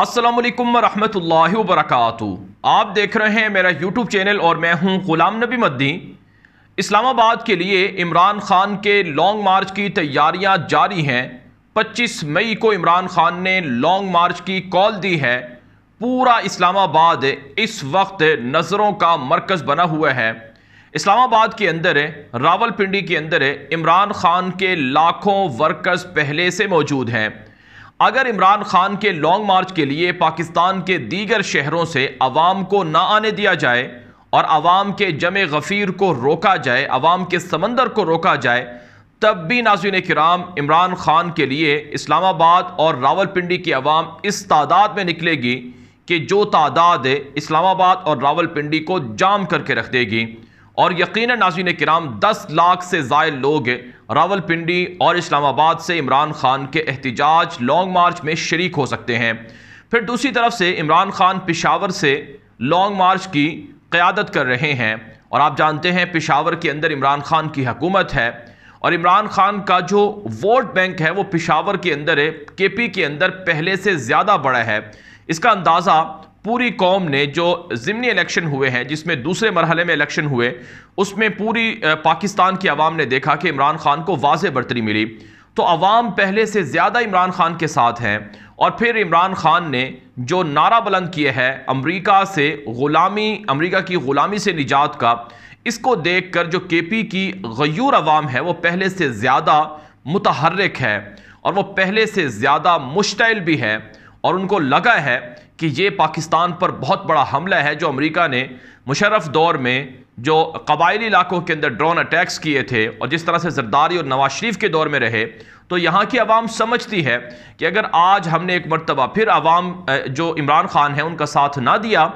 अस्सलाम वालेकुम वरक आप देख रहे हैं मेरा यूट्यूब चैनल और मैं हूं गुलाम नबी मद्दी इस्लामाबाद के लिए इमरान खान के लॉन्ग मार्च की तैयारियां जारी हैं 25 मई को इमरान खान ने लॉन्ग मार्च की कॉल दी है पूरा इस्लामाबाद इस वक्त नज़रों का मरकज़ बना हुआ है इस्लामाबाद के अंदर रावलपिंडी के अंदर इमरान खान के लाखों वर्कर्स पहले से मौजूद हैं अगर इमरान खान के लॉन्ग मार्च के लिए पाकिस्तान के दीगर शहरों से अवाम को ना आने दिया जाए और अवाम के जम गफ़ीर को रोका जाए अवाम के समंदर को रोका जाए तब भी नाजिन कराम इमरान खान के लिए इस्लामाबाद और रावलपिंडी की आवाम इस तादाद में निकलेगी कि जो तादाद इस्लामाबाद और रावलपिंडी को जाम करके रख देगी और यकीन नाजीन कराम दस लाख से जायद लोग रावलपिंडी और इस्लामाबाद से इमरान खान के एहतजाज लॉन्ग मार्च में शरीक हो सकते हैं फिर दूसरी तरफ से इमरान खान पिशावर से लॉन्ग मार्च की क़्यादत कर रहे हैं और आप जानते हैं पिशावर के अंदर इमरान खान की हकूमत है और इमरान खान का जो वोट बैंक है वो पिशावर के अंदर है के पी के अंदर पहले से ज़्यादा बड़ा है इसका अंदाज़ा पूरी कौम ने जो ज़िमनी इलेक्शन हुए हैं जिसमें दूसरे मरहले में इलेक्शन हुए उसमें पूरी पाकिस्तान की आवाम ने देखा कि इमरान खान को वाज बरतरी मिली तो अवाम पहले से ज़्यादा इमरान खान के साथ हैं और फिर इमरान खान ने जो नारा बुलंद किए है अमरीका से ग़ुलामी अमरीका की ग़ुलामी से निजात का इसको देख कर जो के पी की गयूर आवाम है वो पहले से ज़्यादा मुतहरक है और वह पहले से ज़्यादा मुश्तल भी है और उनको लगा है कि ये पाकिस्तान पर बहुत बड़ा हमला है जो अमेरिका ने मुशरफ दौर में जो कबायली इलाकों के अंदर ड्रोन अटैक्स किए थे और जिस तरह से जरदारी और नवाज शरीफ के दौर में रहे तो यहाँ की आवाम समझती है कि अगर आज हमने एक मरतबा फिर आवाम जो इमरान खान है उनका साथ ना दिया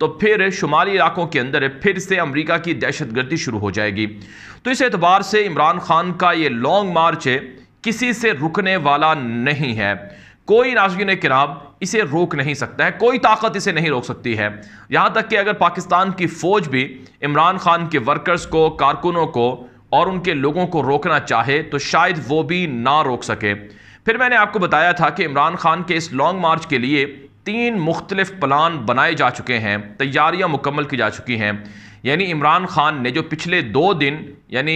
तो फिर शुमाली इलाकों के अंदर फिर से अमरीका की दहशत गर्दी शुरू हो जाएगी तो इस एतबार से इमरान खान का ये लॉन्ग मार्च किसी से रुकने वाला नहीं है कोई नाजरीन किराब इसे रोक नहीं सकता है कोई ताकत इसे नहीं रोक सकती है यहाँ तक कि अगर पाकिस्तान की फ़ौज भी इमरान खान के वर्कर्स को कारकुनों को और उनके लोगों को रोकना चाहे तो शायद वो भी ना रोक सके फिर मैंने आपको बताया था कि इमरान खान के इस लॉन्ग मार्च के लिए तीन मुख्तलिफ प्लान बनाए जा चुके हैं तैयारियाँ मुकम्मल की जा चुकी हैं यानी इमरान खान ने जो पिछले दो दिन यानी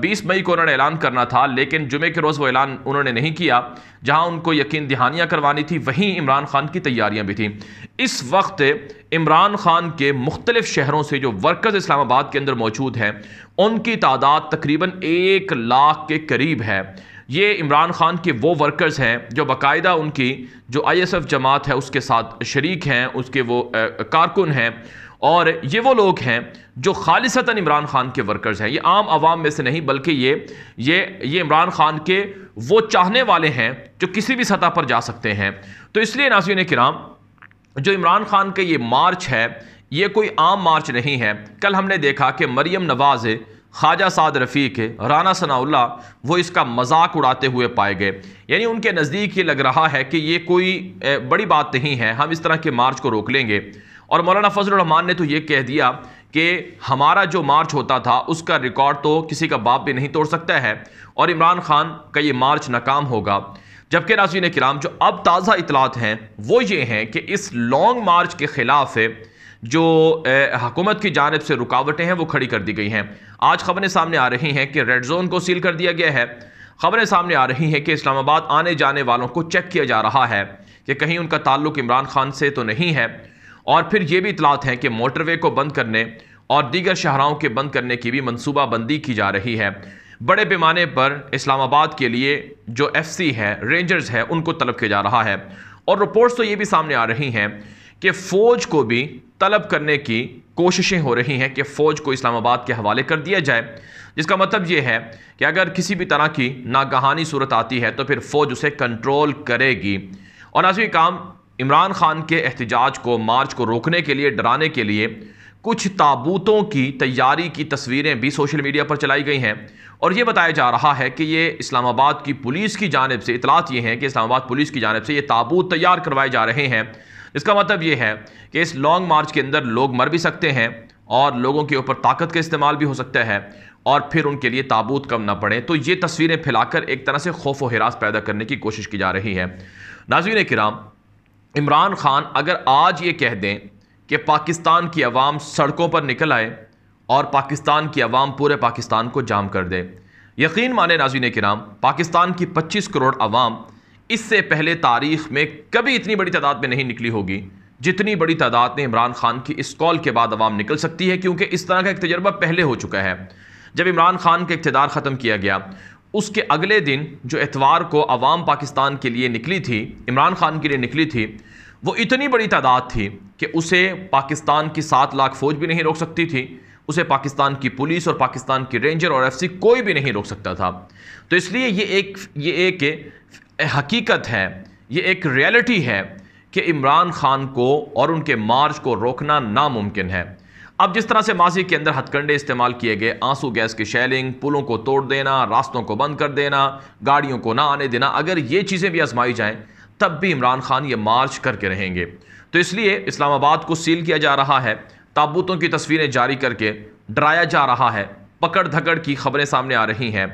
बीस मई को उन्होंने ऐलान करना था लेकिन जुमे के रोज़ वो ऐलान उन्होंने नहीं किया जहां उनको यकीन दहानियां करवानी थी वहीं इमरान खान की तैयारियां भी थी इस वक्त इमरान खान के मुख्तलिफ शहरों से जो वर्कर्स इस्लामाबाद के अंदर मौजूद हैं उनकी तादाद तकरीबन एक लाख के करीब है ये इमरान खान के वो वर्कर्स हैं जो बाकायदा उनकी जो एफ जमात है उसके साथ शरीक हैं उसके वो कारकुन हैं और ये वो लोग हैं जो खालिशता इमरान खान के वर्कर्स हैं ये आम आवाम में से नहीं बल्कि ये ये ये इमरान खान के वो चाहने वाले हैं जो किसी भी सतह पर जा सकते हैं तो इसलिए नाजीन कराम जो इमरान खान का ये मार्च है ये कोई आम मार्च नहीं है कल हमने देखा कि मरियम नवाज़ ख्वाजा साद रफ़ीक राना सनाउल्ला वो इसका मजाक उड़ाते हुए पाए गए यानी उनके नज़दीक ये लग रहा है कि ये कोई बड़ी बात नहीं है हम इस तरह के मार्च को रोक लेंगे और मौलाना फजल रहमान ने तो ये कह दिया कि हमारा जो मार्च होता था उसका रिकॉर्ड तो किसी का बाप भी नहीं तोड़ सकता है और इमरान खान का ये मार्च नाकाम होगा जबकि नाजीन कराम जो अब ताज़ा इतलात हैं वो ये हैं कि इस लॉन्ग मार्च के ख़िलाफ़ जो हकूमत की जानब से रुकावटें हैं वो खड़ी कर दी गई हैं आज खबरें सामने आ रही हैं कि रेड जोन को सील कर दिया गया है खबरें सामने आ रही हैं कि इस्लामाबाद आने जाने वालों को चेक किया जा रहा है कि कहीं उनका ताल्लुक इमरान खान से तो नहीं है और फिर ये भी इतलात है कि मोटरवे को बंद करने और दीगर शहराओं के बंद करने की भी मनसूबाबंदी की जा रही है बड़े पैमाने पर इस्लामाबाद के लिए जो एफ सी है रेंजर्स है उनको तलब किया जा रहा है और रिपोर्ट्स तो ये भी सामने आ रही हैं कि फ़ौज को भी तलब करने की कोशिशें हो रही हैं कि फ़ौज को इस्लामाबाद के हवाले कर दिया जाए जिसका मतलब ये है कि अगर किसी भी तरह की नागहानी सूरत आती है तो फिर फ़ौज उसे कंट्रोल करेगी और आज ये काम इमरान खान के एहतजाज को मार्च को रोकने के लिए डराने के लिए कुछ ताबूतों की तैयारी की तस्वीरें भी सोशल मीडिया पर चलाई गई हैं और ये बताया जा रहा है कि ये इस्लामाबाद की पुलिस की जानब से इतलात ये हैं कि इस्लामाबाद पुलिस की जानब से ये ताबूत तैयार करवाए जा रहे हैं इसका मतलब ये है कि इस लॉन्ग मार्च के अंदर लोग मर भी सकते हैं और लोगों के ऊपर ताकत का इस्तेमाल भी हो सकता है और फिर उनके लिए ताबूत कम ना पड़े तो ये तस्वीरें फैलाकर एक तरह से खौफ व हिरास पैदा करने की कोशिश की जा रही है नाजीन कराम इमरान ख़ान अगर आज ये कह दें कि पाकिस्तान की आवाम सड़कों पर निकल आए और पाकिस्तान की आवाम पूरे पाकिस्तान को जाम कर दे यकीन माने नाजीन कराम पाकिस्तान की पच्चीस करोड़ आवाम इससे पहले तारीख में कभी इतनी बड़ी तादाद में नहीं निकली होगी जितनी बड़ी तादाद में इमरान खान की इस कॉल के बाद आवाम निकल सकती है क्योंकि इस तरह का एक तजर्बा पहले हो चुका है जब इमरान खान का इकतदार ख़त्म किया गया उसके अगले दिन जो एतवार को अवाम पाकिस्तान के लिए निकली थी इमरान खान के लिए निकली थी वो इतनी बड़ी तादाद थी कि उसे पाकिस्तान की सात लाख फ़ौज भी नहीं रोक सकती थी उसे पाकिस्तान की पुलिस और पाकिस्तान की रेंजर और एफसी कोई भी नहीं रोक सकता था तो इसलिए ये एक ये एक हकीकत है ये एक रियलिटी है कि इमरान खान को और उनके मार्च को रोकना नामुमकिन है अब जिस तरह से माजी के अंदर हथकंडे इस्तेमाल किए गए आंसू गैस की शैलिंग पुलों को तोड़ देना रास्तों को बंद कर देना गाड़ियों को ना आने देना अगर ये चीज़ें भी आजमाई जाएं तब भी इमरान खान ये मार्च करके रहेंगे तो इसलिए इस्लामाबाद को सील किया जा रहा है ताबूतों की तस्वीरें जारी करके डराया जा रहा है पकड़ धकड़ की खबरें सामने आ रही हैं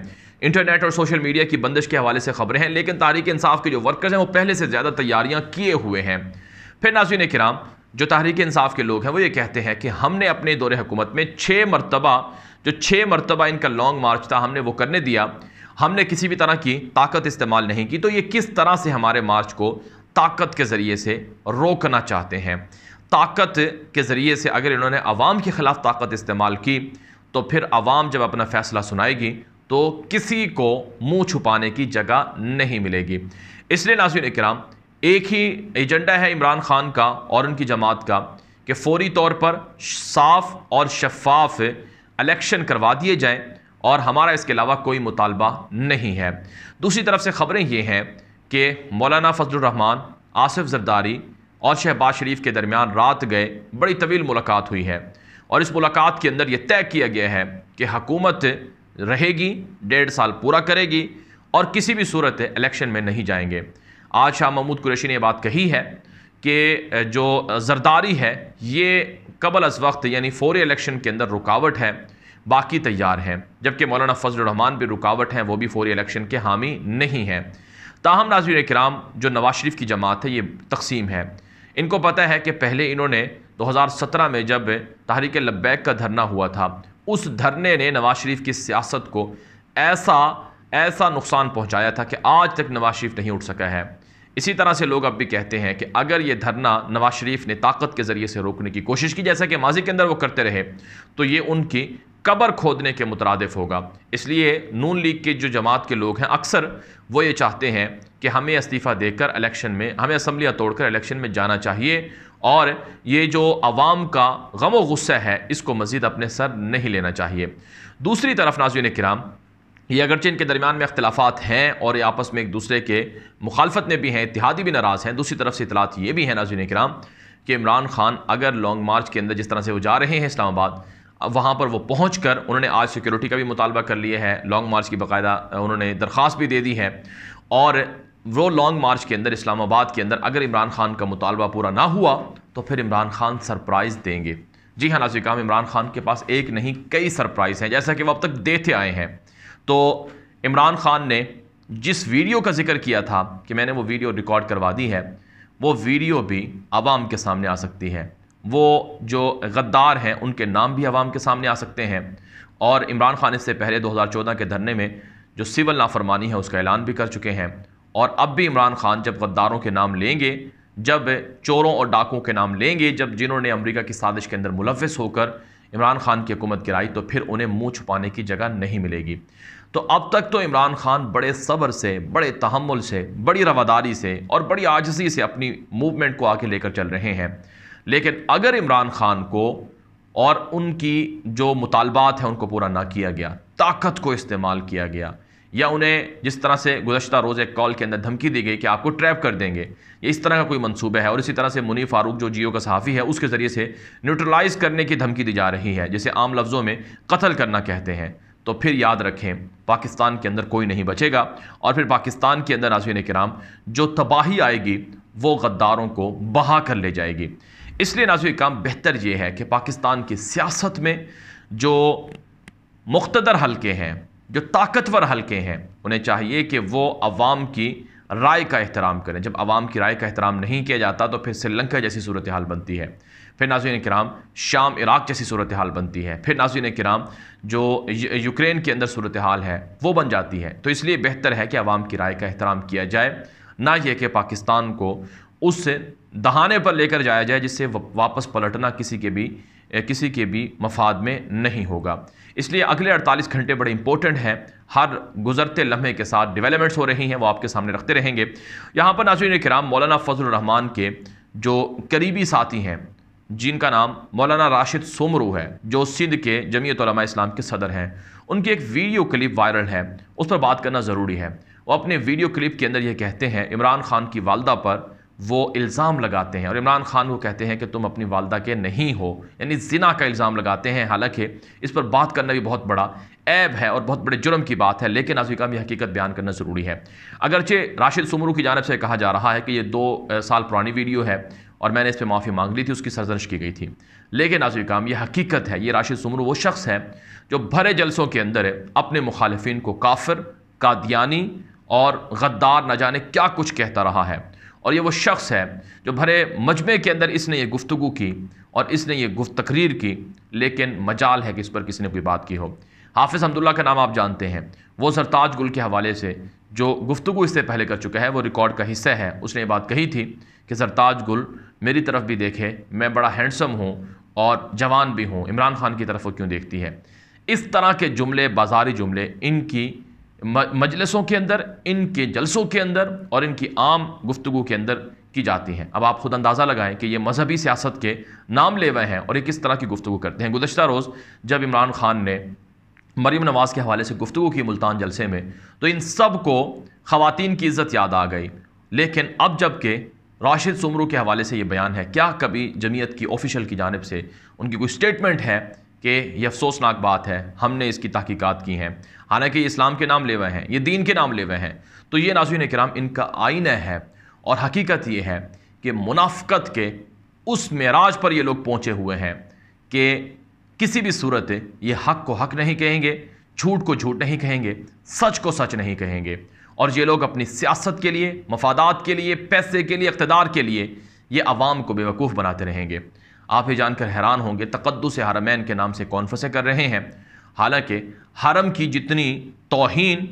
इंटरनेट और सोशल मीडिया की बंदिश के हवाले से खबरें हैं लेकिन तारीख इंसाफ के जो वर्कर्स हैं वो पहले से ज़्यादा तैयारियाँ किए हुए हैं फिर नाजीन कराम जो तहरीक इंसाफ के लोग हैं वो ये कहते हैं कि हमने अपने दौर हुकूमत में छः मरतबा जो छः मरतबा इनका लॉन्ग मार्च था हमने वो करने दिया हमने किसी भी तरह की ताकत इस्तेमाल नहीं की तो ये किस तरह से हमारे मार्च को ताकत के ज़रिए से रोकना चाहते हैं ताकत के ज़रिए से अगर इन्होंने आवाम के ख़िलाफ़ ताकत इस्तेमाल की तो फिर आवाम जब अपना फ़ैसला सुनाएगी तो किसी को मुंह छुपाने की जगह नहीं मिलेगी इसलिए नाजिन इकराम एक ही एजेंडा है इमरान खान का और उनकी जमात का कि फौरी तौर पर साफ और शफाफ इलेक्शन करवा दिए जाएं और हमारा इसके अलावा कोई मुतालबा नहीं है दूसरी तरफ से ख़बरें ये हैं कि मौलाना फजलरहमान आसिफ जरदारी और शहबाज शरीफ के दरमियान रात गए बड़ी तवील मुलाकात हुई है और इस मुलाकात के अंदर यह तय किया गया है कि हकूमत रहेगी डेढ़ साल पूरा करेगी और किसी भी सूरत इलेक्शन में नहीं जाएंगे आज शाह महमूद कुरैशी ने बात कही है कि जो जरदारी है ये कबल अज वक्त यानी फौरी इलेक्शन के अंदर रुकावट है बाकी तैयार हैं जबकि मौलाना फजलरहमान भी रुकावट हैं वो भी फौरी इलेक्शन के हामी नहीं हैं ताहम नाजी कराम जो नवाज शरीफ की जमात है ये तकसीम है इनको पता है कि पहले इन्होंने 2017 में जब तहरीक लब्बैक का धरना हुआ था उस धरने ने नवाज शरीफ की सियासत को ऐसा ऐसा नुकसान पहुँचाया था कि आज तक नवाज शरीफ नहीं उठ सका है इसी तरह से लोग अब भी कहते हैं कि अगर ये धरना नवाज शरीफ ने ताकत के ज़रिए से रोकने की कोशिश की जैसा कि माजी के अंदर वो करते रहे तो ये उनकी कबर खोदने के मुतरदफ होगा इसलिए नून लीग के जो जमात के लोग हैं अक्सर वो ये चाहते हैं कि हमें इस्तीफ़ा देकर इलेक्शन में हमें असम्बलियाँ तोड़कर इलेक्शन में जाना चाहिए और ये जो आवाम का गम व गुस्सा है इसको मज़ीद अपने सर नहीं लेना चाहिए दूसरी तरफ नाजुन कराम ये अगरचे इनके दरमियान में अख्तिलाफ़ात हैं और ये आपस में एक दूसरे के मुखालफत में भी हैं इतिहादी भी नाराज़ हैं दूसरी तरफ से इतलात ये भी हैं नाजिन कराम कि इमरान खान अगर लॉन्ग मार्च के अंदर जिस तरह से वो जा रहे हैं इस्लामाबाद वहाँ पर वो पहुँच कर उन्होंने आज सिक्योरिटी का भी मुतालबा कर लिया है लॉन्ग मार्च की बाकायदा उन्होंने दरख्वास्त भी दे दी है और वो लॉन्ग मार्च के अंदर इस्लामाबाद के अंदर अगर इमरान खान का मुतालबा पूरा ना हुआ तो फिर इमरान खान सरप्राइज़ देंगे जी हाँ नाजिक इमरान खान के पास एक नहीं कई सरप्राइज़ हैं जैसा कि वह अब तक देते आए हैं तो इमरान ख़ान ने जिस वीडियो का जिक्र किया था कि मैंने वो वीडियो रिकॉर्ड करवा दी है वो वीडियो भी आवाम के सामने आ सकती है वो जो गद्दार हैं उनके नाम भी आवाम के सामने आ सकते हैं और इमरान खान इससे पहले 2014 के धरने में जो सिविल नाफरमानी है उसका ऐलान भी कर चुके हैं और अब भी इमरान खान जब गद्दारों के नाम लेंगे जब चोरों और डाकुओं के नाम लेंगे जब जिन्होंने अमरीका की साजिश के अंदर मुलविस होकर इमरान खान की हुकूमत गिराई तो फिर उन्हें मुँह छुपाने की जगह नहीं मिलेगी तो अब तक तो इमरान खान बड़े सब्र से बड़े तहमुल से बड़ी रवादारी से और बड़ी आजजी से अपनी मूवमेंट को आगे लेकर चल रहे हैं लेकिन अगर इमरान खान को और उनकी जो मुतालबात हैं उनको पूरा ना किया गया ताकत को इस्तेमाल किया गया या उन्हें जिस तरह से गुजशत रोज़ एक कॉल के अंदर धमकी दी गई कि आपको ट्रैप कर देंगे ये इस तरह का कोई मनसूबा है और इसी तरह से मुनी फारूक जो जियो का सहाफ़ी है उसके ज़रिए से न्यूट्रलाइज़ करने की धमकी दी जा रही है जिसे आम लफ्ज़ों में कत्ल करना कहते हैं तो फिर याद रखें पाकिस्तान के अंदर कोई नहीं बचेगा और फिर पाकिस्तान के अंदर नाजरन कराम जो तबाही आएगी वो गद्दारों को बहा कर ले जाएगी इसलिए नाजु काम बेहतर ये है कि पाकिस्तान की सियासत में जो मुख्तर हल्के हैं जो ताकतवर हलके हैं उन्हें चाहिए कि वो अवाम की राय का एहतराम करें जब आवाम की राय का एहतराम नहीं किया जाता तो फिर श्रीलंका जैसी सूरत हाल बनती है फिर नाजुन कराम शाम इराक़ जैसी सूरत हाल बनती है फिर नाजुन कराम जो यूक्रेन के अंदर सूरत हाल है वो बन जाती है तो इसलिए बेहतर है कि अवाम की राय का एहतराम किया जाए ना यह कि पाकिस्तान को उस दहाने पर लेकर जाया जाए जिससे वापस पलटना किसी के भी किसी के भी मफाद में नहीं होगा इसलिए अगले 48 घंटे बड़े इंपॉर्टेंट हैं हर गुजरते लम्हे के साथ डेवलपमेंट्स हो रही हैं वो आपके सामने रखते रहेंगे यहाँ पर नाजरन कराम मौलाना फजल रहमान के जो करीबी साथी हैं जिनका नाम मौलाना राशिद सोमरू है जो सिंध के जमीयत इस्लाम के सदर हैं उनकी एक वीडियो क्लिप वायरल है उस पर बात करना ज़रूरी है वो अपने वीडियो क्लिप के अंदर ये कहते हैं इमरान खान की वालदा पर वो इल्ज़ाम लगाते हैं और इमरान ख़ान को कहते हैं कि तुम अपनी वालदा के नहीं हो यानी जिना का इल्ज़ाम लगाते हैं हालांकि इस पर बात करना भी बहुत बड़ा ऐब है और बहुत बड़े जुर्म की बात है लेकिन नाजिका में हकीकत बयान करना ज़रूरी है अगरचे राशिद समरू की जानब से कहा जा रहा है कि ये दो साल पुरानी वीडियो है और मैंने इस पर माफ़ी मांग ली थी उसकी सरजनश की गई थी लेकिन आज काम यह हकीकत है ये राशिद समरू वो शख्स है जो भरे जलसों के अंदर अपने मुखालफन को काफिर कादियानी और गद्दार न जाने क्या कुछ कहता रहा है और ये वो शख्स है जो भरे मजमे के अंदर इसने ये गुफ्तु की और इसने ये गुफ्त तकरीर की लेकिन मजाल है कि इस पर किसी ने कोई बात की हो हाफिज़ हमदुल्ला का नाम आप जानते हैं वो सरताज गुल के हवाले से जो गुफ्तु इससे पहले कर चुका है वो रिकॉर्ड का हिस्सा है उसने ये बात कही थी कि सरताज गुल मेरी तरफ़ भी देखे मैं बड़ा हैंडसम हूँ और जवान भी हूँ इमरान खान की तरफ वो क्यों देखती है इस तरह के जुमले बाजारी जुमले इनकी मजलसों के अंदर इनके जलसों के अंदर और इनकी आम गुफ्तु के अंदर की जाती हैं अब आप खुद अंदाज़ा लगाएं कि ये मजहबी सियासत के नाम ले हुए हैं और ये किस तरह की गुफ्तु करते हैं गुजशत रोज़ जब इमरान खान ने मरीम नवाज़ के हवाले से गुफ्तु की मुल्तान जलसे में तो इन सब को ख़वान की इज़्ज़त याद आ गई लेकिन अब जबकि राशिद सुमरू के हवाले से ये बयान है क्या कभी जमीयत की ऑफिशल की जानब से उनकी कोई स्टेटमेंट है कि यह अफसोसनाक बात है हमने इसकी तहकीक़त की हैं हालांकि इस्लाम के नाम ले हुए हैं ये दीन के नाम ले हुए हैं तो ये नाजुन कराम इनका आइन है और हकीकत ये है कि मुनाफ़त के उस मराज पर ये लोग पहुँचे हुए हैं कि किसी भी सूरत ये हक को हक नहीं कहेंगे झूठ को झूठ नहीं कहेंगे सच को सच नहीं कहेंगे और ये लोग अपनी सियासत के लिए मफादात के लिए पैसे के लिए इकतदार के लिए ये आवाम को बेवकूफ़ बनाते रहेंगे आप ये जानकर हैरान होंगे तकदस हरमैन के नाम से कॉन्फ्रेंसें कर रहे हैं हालांकि हरम की जितनी तोहन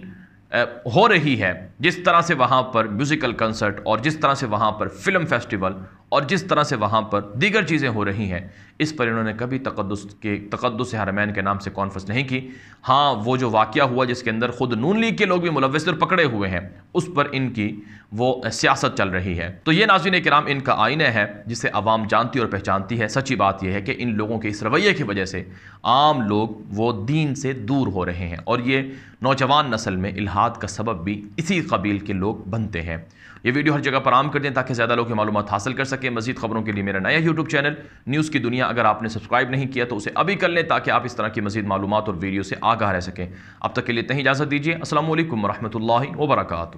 हो रही है जिस तरह से वहाँ पर म्यूज़िकल कंसर्ट और जिस तरह से वहाँ पर फिल्म फेस्टिवल और जिस तरह से वहाँ पर दीगर चीज़ें हो रही हैं इस पर इन्होंने कभी तकदस के तकदस हरमैन के नाम से कॉन्फ्रेंस नहीं की हाँ वो जो वाक़ हुआ जिसके अंदर ख़ुद नून लीग के लोग भी मुलविसर पकड़े हुए हैं उस पर इनकी वो सियासत चल रही है तो ये नाजिन कराम इनका आईना है जिसे आवाम जानती और पहचानती है सच्ची बात यह है कि इन लोगों के इस रवैये की वजह से आम लोग वो दीन से दूर हो रहे हैं और ये नौजवान नस्ल में इलाहाद का सबब भी इसी कबील के लोग बनते हैं ये वीडियो हर जगह पर आम कर दें ताकि ज़्यादा लोग मालूम हासिल कर सकें मजीद खबरों के लिए मेरा नया यूट्यूब चैनल न्यूज़ की दुनिया अगर आपने सब्सक्राइब नहीं किया तो उसे अभी कर लें ताकि आप इस तरह की मजीद मालूम और वीडियो से आगाह रह सकें अब तक के लिए इतना ही इजाज़त दीजिए असल वरहमल वर्का